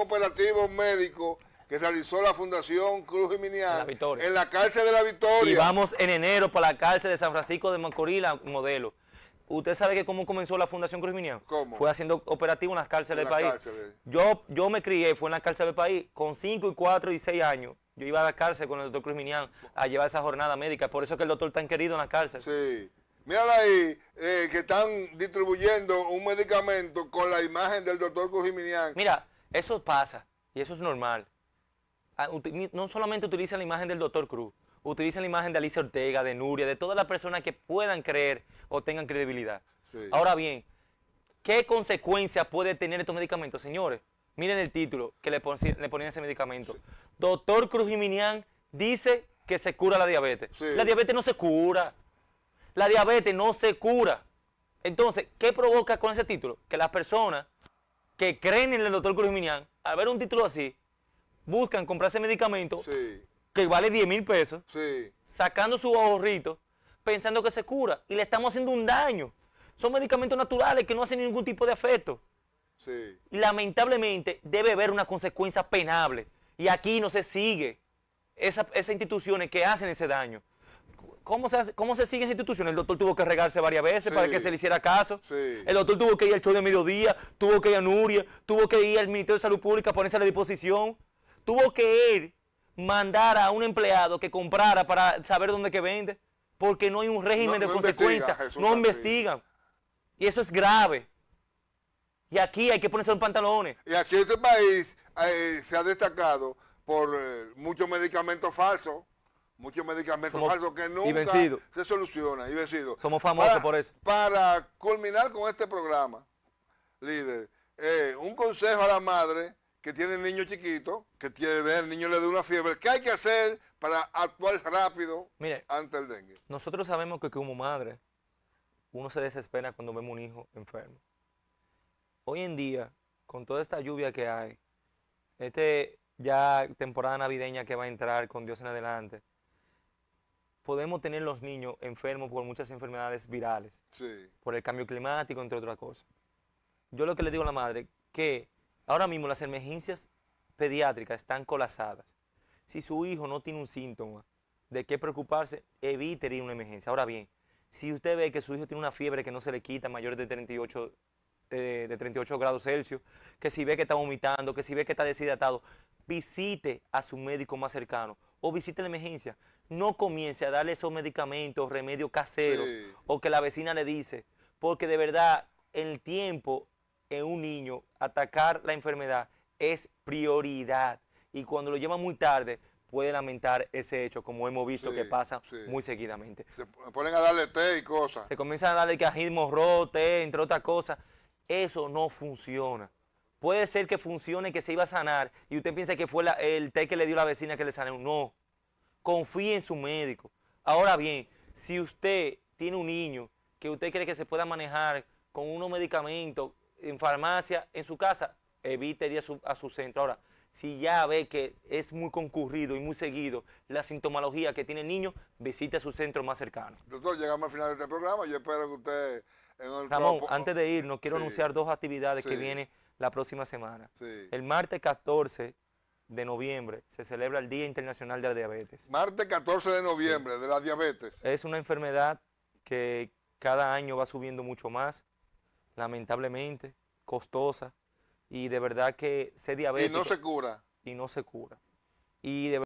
operativo médico que realizó la Fundación Cruz Jiménez en la cárcel de la Victoria. Y vamos en enero para la cárcel de San Francisco de Macorila, modelo. ¿Usted sabe que cómo comenzó la Fundación Cruz Minian? ¿Cómo? Fue haciendo operativo en las cárceles del país. Yo, yo me crié, fue en la cárcel del país, con 5 y 4 y 6 años. Yo iba a la cárcel con el doctor Cruz Minián a llevar esa jornada médica. Por eso es que el doctor tan querido en la cárcel. Sí. Mírala ahí, eh, que están distribuyendo un medicamento con la imagen del doctor Cruz Minian. Mira, eso pasa y eso es normal. Ah, no solamente utilizan la imagen del doctor Cruz, utilizan la imagen de Alicia Ortega, de Nuria, de todas las personas que puedan creer o tengan credibilidad. Ahora bien, ¿qué consecuencias puede tener estos medicamentos, señores? Miren el título que le, pon a ese medicamento. Doctor Cruz Jiminián dice que se cura la diabetes. La diabetes no se cura. La diabetes no se cura. Entonces, ¿qué provoca con ese título? Que las personas que creen en el doctor Cruz Minian, al ver un título así, buscan comprarse medicamento que vale 10 mil pesos, sacando su ahorrito, pensando que se cura y le estamos haciendo un daño. Son medicamentos naturales que no hacen ningún tipo de afecto. Lamentablemente debe haber una consecuencia penable y aquí no se sigue esas instituciones que hacen ese daño. ¿Cómo se, ¿Cómo se sigue institución? El doctor tuvo que regarse varias veces para que se le hiciera caso. El doctor tuvo que ir al show de mediodía, tuvo que ir a Nuria, tuvo que ir al Ministerio de Salud Pública a ponerse a la disposición. Tuvo que ir mandar a un empleado que comprara para saber dónde que vende, porque no hay un régimen de consecuencias, no investigan. Y eso es grave. Y aquí hay que ponerse los pantalones. Y aquí este país eh, se ha destacado por eh, muchos medicamentos falsos muchos medicamentos algo que nunca se soluciona. y vencido. Somos famosos por eso. Para culminar con este programa, líder, eh, un consejo a la madre que tiene niño chiquito, que tiene, el niño le da una fiebre, ¿qué hay que hacer para actuar rápido ante el dengue? Nosotros sabemos que como madre, uno se desespera cuando vemos un hijo enfermo. Hoy en día, con toda esta lluvia que hay, este ya temporada navideña que va a entrar con Dios en adelante, podemos tener los niños enfermos por muchas enfermedades virales, por el cambio climático, entre otras cosas. Yo lo que le digo a la madre, que ahora mismo las emergencias pediátricas están colapsadas. Si su hijo no tiene un síntoma de qué preocuparse, evite ir a una emergencia. Ahora bien, si usted ve que su hijo tiene una fiebre que no se le quita mayor de 38, eh, de 38 grados Celsius, que si ve que está vomitando, que si ve que está deshidratado, visite a su médico más cercano o visite la emergencia, no comience a darle esos medicamentos, remedios caseros o que la vecina le dice, porque de verdad el tiempo en un niño atacar la enfermedad es prioridad y cuando lo lleva muy tarde puede lamentar ese hecho, como hemos visto que pasa muy seguidamente. Se ponen a darle té y cosas. Se comienzan a darle cajismo té, entre otras cosas. Eso no funciona. Puede ser que funcione, que se iba a sanar y usted piensa que fue el té que le dio la vecina que le sanó. No, confíe en su médico. Ahora bien, si usted tiene un niño que usted cree que se pueda manejar con unos medicamentos en farmacia, en su casa, evite ir a su, centro. Ahora, si ya ve que es muy concurrido y muy seguido la sintomología que tiene el niño, visite su centro más cercano. Doctor, llegamos al final de este programa. y espero que usted... En Ramón, antes de irnos, quiero anunciar dos actividades que vienen la próxima semana. El martes 14 de noviembre se celebra el Día Internacional de la Diabetes. Martes 14 de noviembre, de la diabetes. Es una enfermedad que cada año va subiendo mucho más, lamentablemente, costosa, y de verdad que se Diabetes Y no se cura. Y no se cura. Y